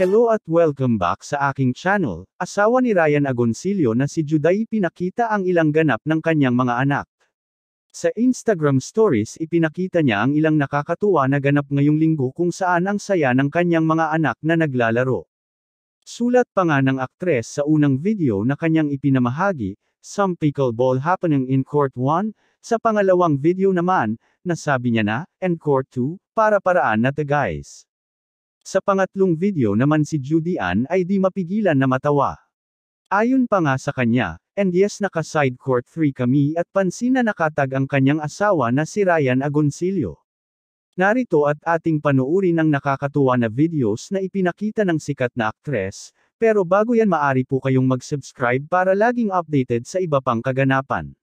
Hello at welcome back sa aking channel, asawa ni Ryan Agoncillo na si Juday pinakita ang ilang ganap ng kanyang mga anak. Sa Instagram stories ipinakita niya ang ilang nakakatuwa na ganap ngayong linggo kung saan ang saya ng kanyang mga anak na naglalaro. Sulat pa nga ng aktres sa unang video na kanyang ipinamahagi, some pickleball happening in court 1, sa pangalawang video naman, nasabi niya na, and court 2, para paraan na the guys. Sa pangatlong video naman si Judy Ann ay di mapigilan na matawa. Ayon pa nga sa kanya, and yes naka-side court 3 kami at pansin na nakatag ang kanyang asawa na si Ryan Agoncillo. Narito at ating panuuri ng nakakatuwa na videos na ipinakita ng sikat na aktres, pero bago yan maari po kayong mag-subscribe para laging updated sa iba pang kaganapan.